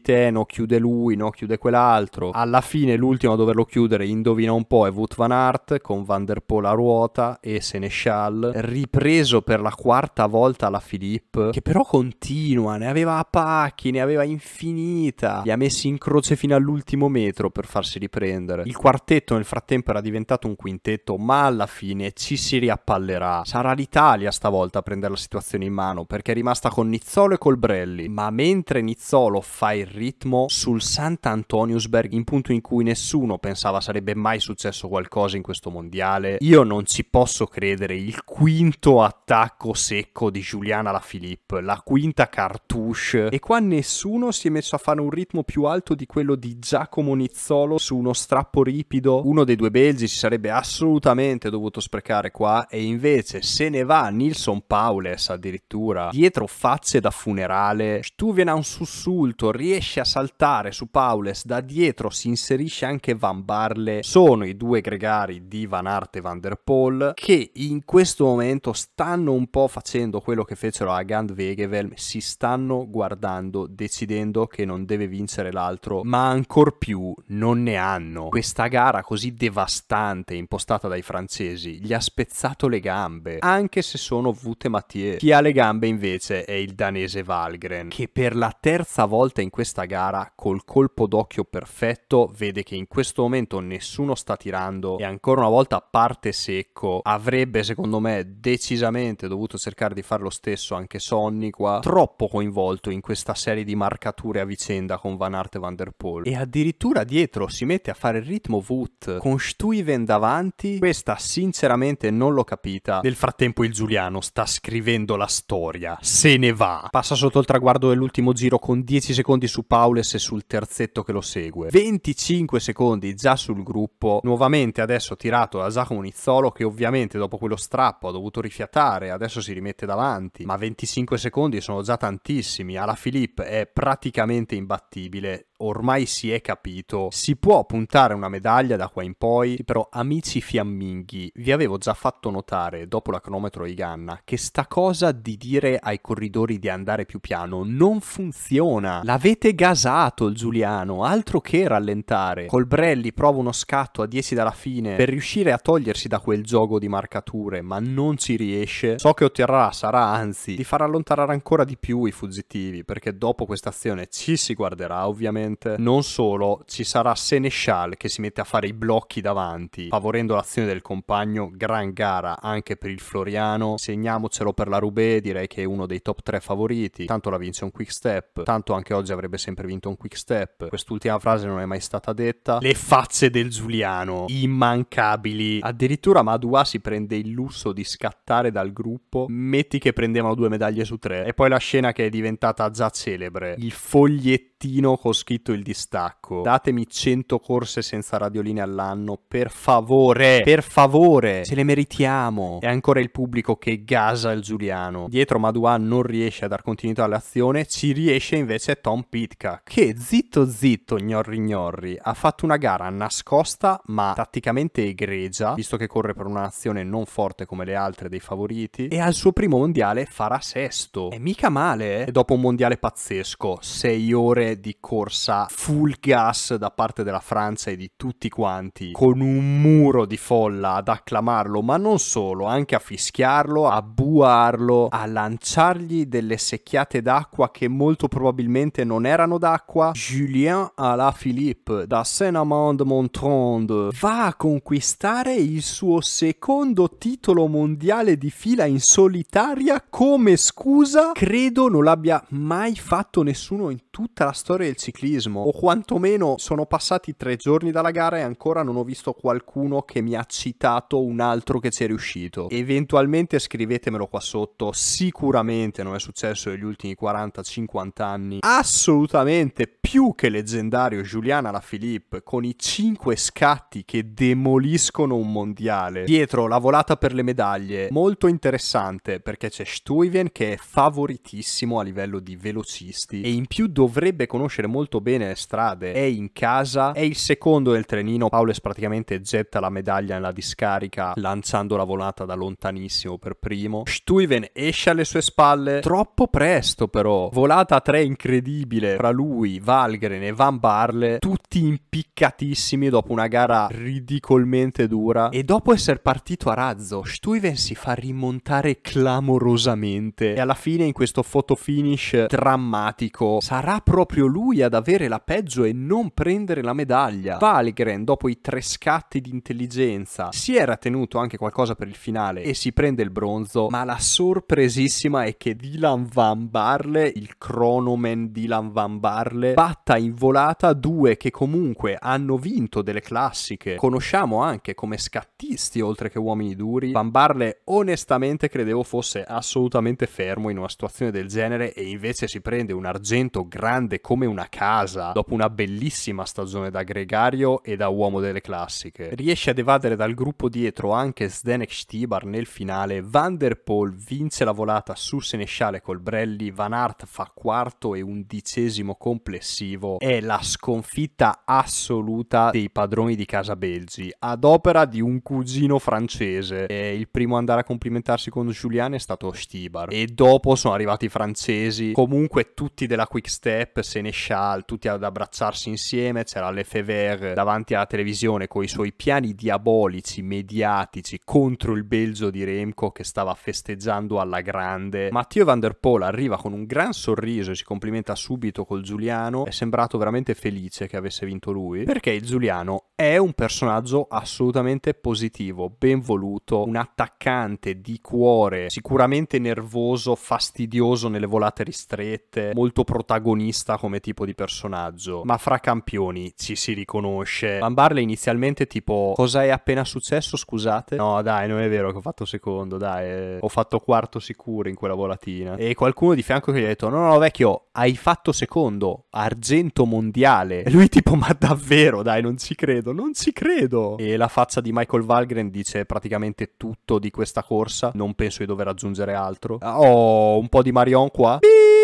te, no chiude lui, no chiude quell'altro, alla fine l'ultimo a doverlo chiudere indovina un po' è Wout Van Aert con Van der Poel a ruota e Seneschal, ripreso per la quarta volta la Philippe, che però continua, ne aveva a pacchi, ne aveva infinita, li ha messi in croce fino all'ultimo metro per farsi riprendere. Il quartetto nel frattempo era diventato un quintetto, ma alla fine ci si riappallerà. Sarà l'Italia stavolta a prendere la situazione in mano, perché è rimasta con Nizzolo e Colbrelli, ma mentre Nizzolo fa il ritmo sul Sant'Antoniusberg in punto in cui nessuno pensava sarebbe mai successo successo qualcosa in questo mondiale. Io non ci posso credere, il quinto attacco secco di Giuliana Lafilippe, la quinta cartouche e qua nessuno si è messo a fare un ritmo più alto di quello di Giacomo Nizzolo su uno strappo ripido. Uno dei due belgi si sarebbe assolutamente dovuto sprecare qua e invece se ne va Nilson Paules addirittura dietro facce da funerale. Stuven ha un sussulto, riesce a saltare su Paules, da dietro si inserisce anche Van Barle. Sono sono i due gregari di Van Aert e Van der Poel che in questo momento stanno un po' facendo quello che fecero a Gand Wegevel, si stanno guardando, decidendo che non deve vincere l'altro, ma ancor più non ne hanno. Questa gara così devastante impostata dai francesi gli ha spezzato le gambe, anche se sono e Mathieu. Chi ha le gambe invece è il danese Valgren, che per la terza volta in questa gara col colpo d'occhio perfetto vede che in questo momento nessuno sta sta tirando e ancora una volta parte secco. Avrebbe secondo me decisamente dovuto cercare di fare lo stesso anche Sonny qua, troppo coinvolto in questa serie di marcature a vicenda con Van Aert e Van Der Poel. E addirittura dietro si mette a fare il ritmo Voot con Stuyven davanti. Questa sinceramente non l'ho capita. Nel frattempo il Giuliano sta scrivendo la storia, se ne va. Passa sotto il traguardo dell'ultimo giro con 10 secondi su Paules e sul terzetto che lo segue. 25 secondi già sul gruppo nuovamente adesso tirato da Giacomo Nizzolo che ovviamente dopo quello strappo ha dovuto rifiatare, adesso si rimette davanti, ma 25 secondi sono già tantissimi, alla Filippo è praticamente imbattibile, ormai si è capito, si può puntare una medaglia da qua in poi, però amici fiamminghi, vi avevo già fatto notare dopo la cronometro di Ganna che sta cosa di dire ai corridori di andare più piano non funziona. L'avete gasato il Giuliano, altro che rallentare. Colbrelli prova uno scatto a 10 dalla fine per riuscire a togliersi da quel gioco di marcature, ma non ci riesce. So che otterrà, sarà anzi, di far allontanare ancora di più i fuggitivi, perché dopo questa azione ci si guarderà ovviamente sicuramente. Non solo, ci sarà Seneschal che si mette a fare i blocchi davanti, favorendo l'azione del compagno, gran gara anche per il Floriano, segniamocelo per la Rubé, direi che è uno dei top 3 favoriti, tanto la vince un quick step, tanto anche oggi avrebbe sempre vinto un quick step, quest'ultima frase non è mai stata detta, le facce del Giuliano, immancabili, addirittura Madua si prende il lusso di scattare dal gruppo, metti che prendevano due medaglie su tre, e poi la scena che è diventata già celebre, il foglietto bigliettino con scritto il distacco. Datemi 100 corse senza radioline all'anno, per favore, per favore, ce le meritiamo. E ancora il pubblico che gasa il Giuliano. Dietro Madua non riesce a dar continuità all'azione, ci riesce invece Tom Pitka, che zitto zitto, gnorri gnorri, ha fatto una gara nascosta ma tatticamente egregia, visto che corre per una nazione non forte come le altre dei favoriti, e al suo primo mondiale farà sesto. È mica male, eh? E dopo un mondiale pazzesco, 6 ore di corsa full gas da parte della Francia e di tutti quanti, con un muro di folla ad acclamarlo, ma non solo, anche a fischiarlo, a buarlo, a lanciargli delle secchiate d'acqua che molto probabilmente non erano d'acqua. Julien Alaphilippe da Saint-Amand-Montrond va a conquistare il suo secondo titolo mondiale di fila in solitaria come scusa credo non l'abbia mai fatto nessuno in tutta la storia del ciclismo, o quantomeno sono passati tre giorni dalla gara e ancora non ho visto qualcuno che mi ha citato un altro che ci è riuscito. Eventualmente scrivetemelo qua sotto, sicuramente non è successo negli ultimi 40-50 anni. Assolutamente più che leggendario Giuliana Lafilippe con i 5 scatti che demoliscono un mondiale. Dietro la volata per le medaglie, molto interessante perché c'è Stuyven che è favoritissimo a livello di velocisti e in più dovrebbe conoscere molto bene le strade, è in casa, è il secondo del trenino, Paules praticamente getta la medaglia nella discarica lanciando la volata da lontanissimo per primo, Stuyven esce alle sue spalle, troppo presto però, volata a tre incredibile fra lui, Valgren e Van Barle, tutti impiccatissimi dopo una gara ridicolmente dura e dopo essere partito a razzo, Stuyven si fa rimontare clamorosamente e alla fine in questo photo finish drammatico sarà proprio proprio lui ad avere la peggio e non prendere la medaglia. Valgren, dopo i tre scatti di intelligenza, si era tenuto anche qualcosa per il finale e si prende il bronzo, ma la sorpresissima è che Dylan Van Barle, il cronoman Dylan Van Barle, batta in volata due che comunque hanno vinto delle classiche, conosciamo anche come scattisti oltre che uomini duri. Van Barle onestamente credevo fosse assolutamente fermo in una situazione del genere e invece si prende un argento grande come una casa dopo una bellissima stagione da gregario e da uomo delle classiche. Riesce ad evadere dal gruppo dietro anche Zdenek Stibar nel finale, Van der Poel vince la volata sul Senesciale col Brelli, Van Aert fa quarto e undicesimo complessivo, è la sconfitta assoluta dei padroni di casa belgi, ad opera di un cugino francese. E il primo ad andare a complimentarsi con Giuliani è stato Stibar e dopo sono arrivati i francesi, comunque tutti della Quick Step, Seneschal, tutti ad abbracciarsi insieme, c'era Lefebvre davanti alla televisione con i suoi piani diabolici, mediatici, contro il Belgio di Remco che stava festeggiando alla grande. Matteo Van Der Poel arriva con un gran sorriso e si complimenta subito col Giuliano, è sembrato veramente felice che avesse vinto lui, perché il Giuliano è un personaggio assolutamente positivo, ben voluto, un attaccante di cuore, sicuramente nervoso, fastidioso nelle volate ristrette, molto protagonista con come tipo di personaggio, ma fra campioni ci si riconosce. Van Barley inizialmente tipo cosa è appena successo, scusate? No, dai, non è vero che ho fatto secondo, dai, eh, ho fatto quarto sicuro in quella volatina. E qualcuno di fianco che gli ha detto "No, no, vecchio, hai fatto secondo, argento mondiale". E lui tipo "Ma davvero, dai, non ci credo, non ci credo". E la faccia di Michael Valgren dice praticamente tutto di questa corsa, non penso di dover aggiungere altro. Oh, un po' di Marion qua. Beep!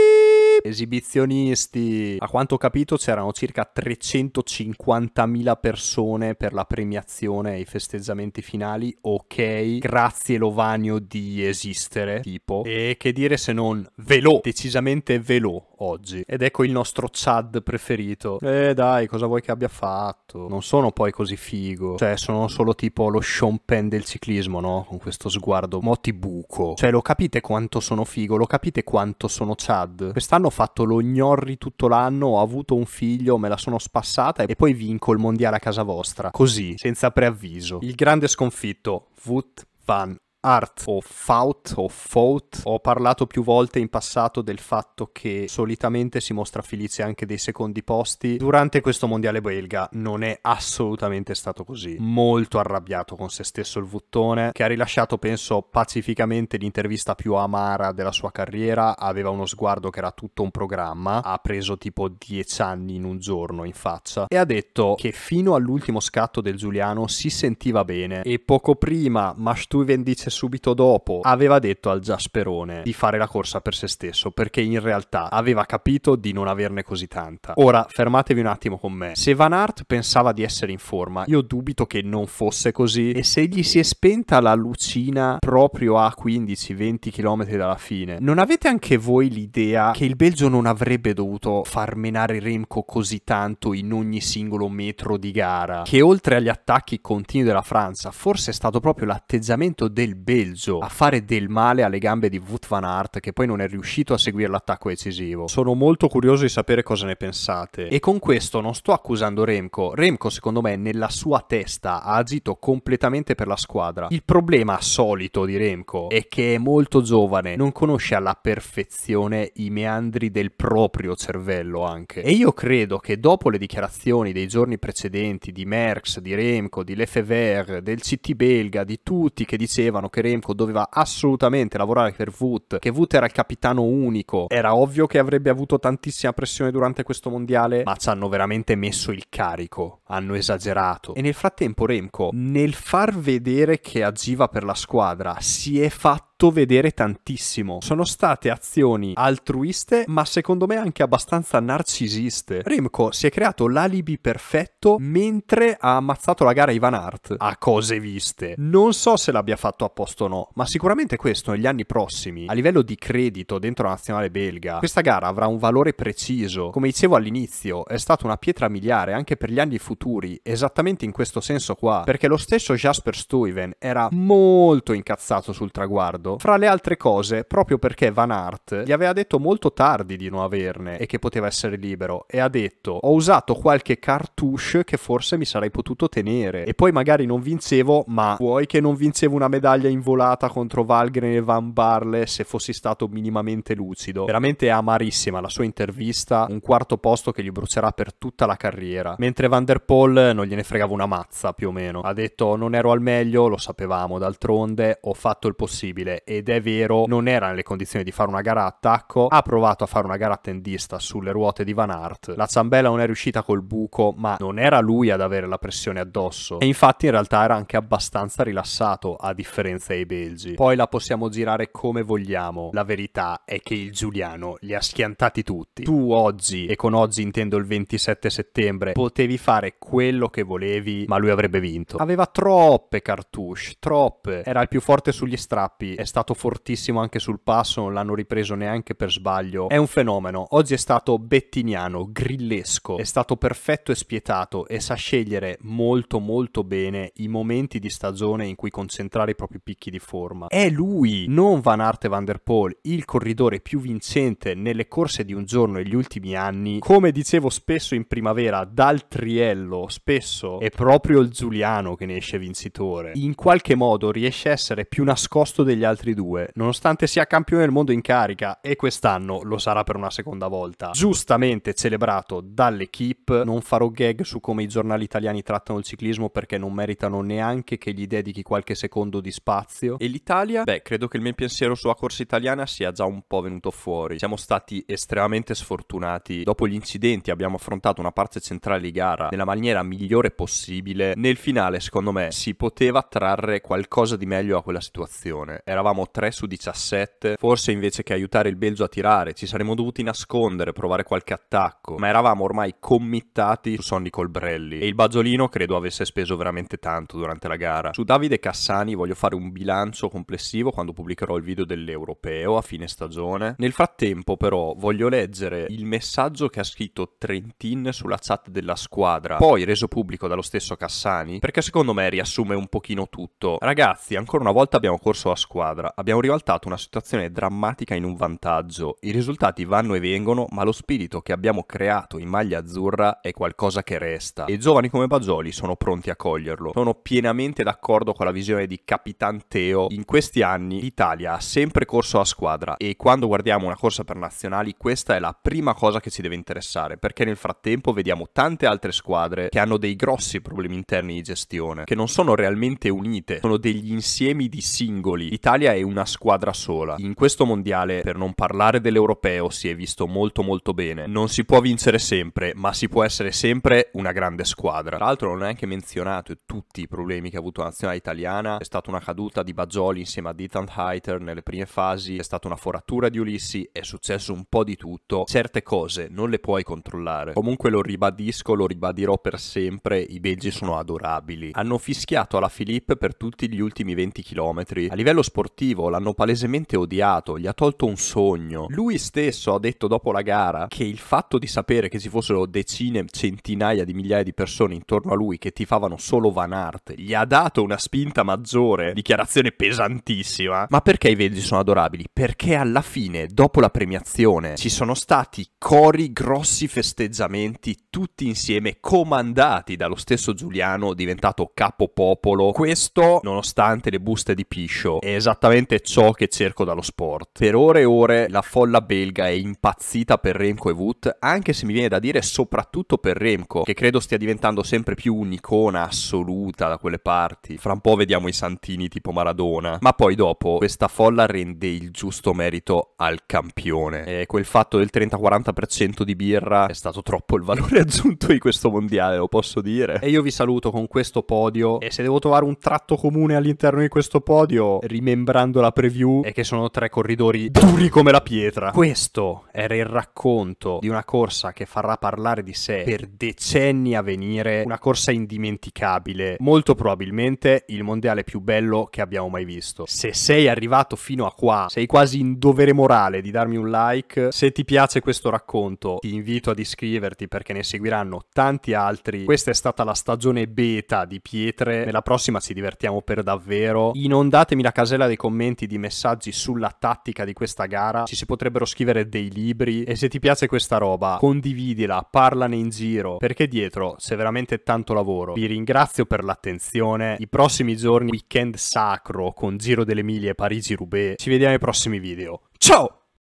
esibizionisti. A quanto ho capito c'erano circa 350.000 persone per la premiazione e i festeggiamenti finali. Ok, grazie Lovanio di esistere, tipo. E che dire se non velò, decisamente velò oggi. Ed ecco il nostro Chad preferito. Eh dai, cosa vuoi che abbia fatto? Non sono poi così figo. Cioè, sono solo tipo lo Sean Penn del ciclismo, no? Con questo sguardo motibuco. Cioè, lo capite quanto sono figo? Lo capite quanto sono Chad? Quest'anno ho fatto lo gnorri tutto l'anno, ho avuto un figlio, me la sono spassata e poi vinco il mondiale a casa vostra. Così, senza preavviso. Il grande sconfitto, Wout van Art o Faut o Faut. Ho parlato più volte in passato del fatto che solitamente si mostra felice anche dei secondi posti. Durante questo mondiale belga non è assolutamente stato così. Molto arrabbiato con se stesso il Vuttone, che ha rilasciato, penso, pacificamente l'intervista più amara della sua carriera. Aveva uno sguardo che era tutto un programma. Ha preso tipo 10 anni in un giorno in faccia e ha detto che fino all'ultimo scatto del Giuliano si sentiva bene e poco prima Mashtuiven dice subito dopo aveva detto al Giasperone di fare la corsa per se stesso perché in realtà aveva capito di non averne così tanta. Ora fermatevi un attimo con me. Se Van Aert pensava di essere in forma, io dubito che non fosse così e se gli si è spenta la lucina proprio a 15-20 km dalla fine, non avete anche voi l'idea che il Belgio non avrebbe dovuto far menare Remco così tanto in ogni singolo metro di gara? Che oltre agli attacchi continui della Francia, forse è stato proprio l'atteggiamento del Belgio a fare del male alle gambe di Wout van Aert che poi non è riuscito a seguire l'attacco decisivo. Sono molto curioso di sapere cosa ne pensate. E con questo non sto accusando Remco, Remco secondo me nella sua testa ha agito completamente per la squadra. Il problema solito di Remco è che è molto giovane, non conosce alla perfezione i meandri del proprio cervello anche. E io credo che dopo le dichiarazioni dei giorni precedenti di Merckx, di Remco, di Lefebvre, del CT belga, di tutti che dicevano che Remco doveva assolutamente lavorare per Wood, che Wood era il capitano unico, era ovvio che avrebbe avuto tantissima pressione durante questo mondiale, ma ci hanno veramente messo il carico, hanno esagerato. E nel frattempo Remco, nel far vedere che agiva per la squadra, si è fatto fatto vedere tantissimo. Sono state azioni altruiste, ma secondo me anche abbastanza narcisiste. Remco si è creato l'alibi perfetto mentre ha ammazzato la gara Ivan Hart a cose viste. Non so se l'abbia fatto apposta o no, ma sicuramente questo negli anni prossimi, a livello di credito dentro la nazionale belga, questa gara avrà un valore preciso. Come dicevo all'inizio, è stata una pietra miliare anche per gli anni futuri, esattamente in questo senso qua, perché lo stesso Jasper Stuyven era molto incazzato sul traguardo d'accordo, fra le altre cose proprio perché Van Hart gli aveva detto molto tardi di non averne e che poteva essere libero e ha detto ho usato qualche cartouche che forse mi sarei potuto tenere e poi magari non vincevo ma vuoi che non vincevo una medaglia involata contro Valgren e Van Barle se fossi stato minimamente lucido. Veramente amarissima la sua intervista, un quarto posto che gli brucerà per tutta la carriera. Mentre Van der Poel non gliene fregava una mazza più o meno. Ha detto non ero al meglio, lo sapevamo d'altronde, ho fatto il possibile Paese, ed è vero, non era nelle condizioni di fare una gara a attacco, ha provato a fare una gara attendista sulle ruote di Van Aert, la ciambella non è riuscita col buco, ma non era lui ad avere la pressione addosso, e infatti in realtà era anche abbastanza rilassato, a differenza dei belgi. Poi la possiamo girare come vogliamo, la verità è che il Giuliano li ha schiantati tutti. Tu oggi, e con oggi intendo il 27 settembre, potevi fare quello che volevi, ma lui avrebbe vinto. Aveva troppe cartouche, troppe, era il più forte sugli strappi, è stato fortissimo anche sul passo, non l'hanno ripreso neanche per sbaglio. È un fenomeno. Oggi è stato bettiniano, grillesco, è stato perfetto e spietato e sa scegliere molto molto bene i momenti di stagione in cui concentrare i propri picchi di forma. È lui, non Van Arte Van Der Poel, il corridore più vincente nelle corse di un giorno negli ultimi anni. Come dicevo spesso in primavera, dal triello spesso è proprio il Giuliano che ne esce vincitore. In qualche modo riesce a essere più nascosto degli altri altri due, nonostante sia campione del mondo in carica e quest'anno lo sarà per una seconda volta, giustamente celebrato dall'equipe, non farò gag su come i giornali italiani trattano il ciclismo perché non meritano neanche che gli dedichi qualche secondo di spazio. E l'Italia? Beh, credo che il mio pensiero sulla corsa italiana sia già un po' venuto fuori. Siamo stati estremamente sfortunati. Dopo gli incidenti abbiamo affrontato una parte centrale di gara nella maniera migliore possibile. Nel finale, secondo me, si poteva trarre qualcosa di meglio da quella situazione. Eravamo eravamo 3 su 17, forse invece che aiutare il Belgio a tirare ci saremmo dovuti nascondere, provare qualche attacco, ma eravamo ormai committati su Sonny Colbrelli e il Bagiolino credo avesse speso veramente tanto durante la gara. Su Davide Cassani voglio fare un bilancio complessivo quando pubblicherò il video dell'Europeo a fine stagione. Nel frattempo però voglio leggere il messaggio che ha scritto Trentin sulla chat della squadra, poi reso pubblico dallo stesso Cassani, perché secondo me riassume un pochino tutto. Ragazzi, ancora una volta abbiamo corso a squadra squadra. Abbiamo ribaltato una situazione drammatica in un vantaggio. I risultati vanno e vengono, ma lo spirito che abbiamo creato in maglia azzurra è qualcosa che resta. E giovani come Bagioli sono pronti a coglierlo. Sono pienamente d'accordo con la visione di Capitan Teo. In questi anni l'Italia ha sempre corso a squadra e quando guardiamo una corsa per nazionali questa è la prima cosa che ci deve interessare perché nel frattempo vediamo tante altre squadre che hanno dei grossi problemi interni di gestione, che non sono realmente unite, sono degli insiemi di singoli. L'Italia l'Italia è una squadra sola. In questo mondiale, per non parlare dell'europeo, si è visto molto molto bene. Non si può vincere sempre, ma si può essere sempre una grande squadra. Tra l'altro non ho neanche menzionato tutti i problemi che ha avuto la nazionale italiana. È stata una caduta di Bagioli insieme a Ethan Heiter nelle prime fasi, è stata una foratura di Ulissi, è successo un po' di tutto. Certe cose non le puoi controllare. Comunque lo ribadisco, lo ribadirò per sempre, i belgi sono adorabili. Hanno fischiato alla Philippe per tutti gli ultimi 20 km. A livello sportivo sportivo, l'hanno palesemente odiato, gli ha tolto un sogno. Lui stesso ha detto dopo la gara che il fatto di sapere che ci fossero decine, centinaia di migliaia di persone intorno a lui che tifavano solo Van Aert gli ha dato una spinta maggiore, dichiarazione pesantissima. Ma perché i Verdi sono adorabili? Perché alla fine, dopo la premiazione, ci sono stati cori, grossi festeggiamenti, tutti insieme comandati dallo stesso Giuliano diventato capopopolo. Questo nonostante le buste di piscio. È esattamente esattamente ciò che cerco dallo sport. Per ore e ore la folla belga è impazzita per Remco e Wood, anche se mi viene da dire soprattutto per Remco, che credo stia diventando sempre più un'icona assoluta da quelle parti. Fra un po' vediamo i santini tipo Maradona, ma poi dopo questa folla rende il giusto merito al campione. E quel fatto del 30-40% di birra è stato troppo il valore (laughs) aggiunto di questo mondiale, lo posso dire. E io vi saluto con questo podio e se devo trovare un tratto comune all'interno di questo podio, rimembrate sembrando la preview è che sono tre corridori (laughs) duri come la pietra. Questo era il racconto di una corsa che farà parlare di sé per decenni a venire, una corsa indimenticabile, molto probabilmente il mondiale più bello che abbiamo mai visto. Se sei arrivato fino a qua, sei quasi in dovere morale di darmi un like. Se ti piace questo racconto, ti invito ad iscriverti perché ne seguiranno tanti altri. Questa è stata la stagione beta di Pietre, nella prossima ci divertiamo per davvero. Inondatemi la casella dei dei commenti di messaggi sulla tattica di questa gara, ci si potrebbero scrivere dei libri e se ti piace questa roba condividila, parlane in giro, perché dietro c'è veramente tanto lavoro. Vi ringrazio per l'attenzione, i prossimi giorni weekend sacro con Giro delle e Parigi-Roubaix, ci vediamo ai prossimi video. Ciao!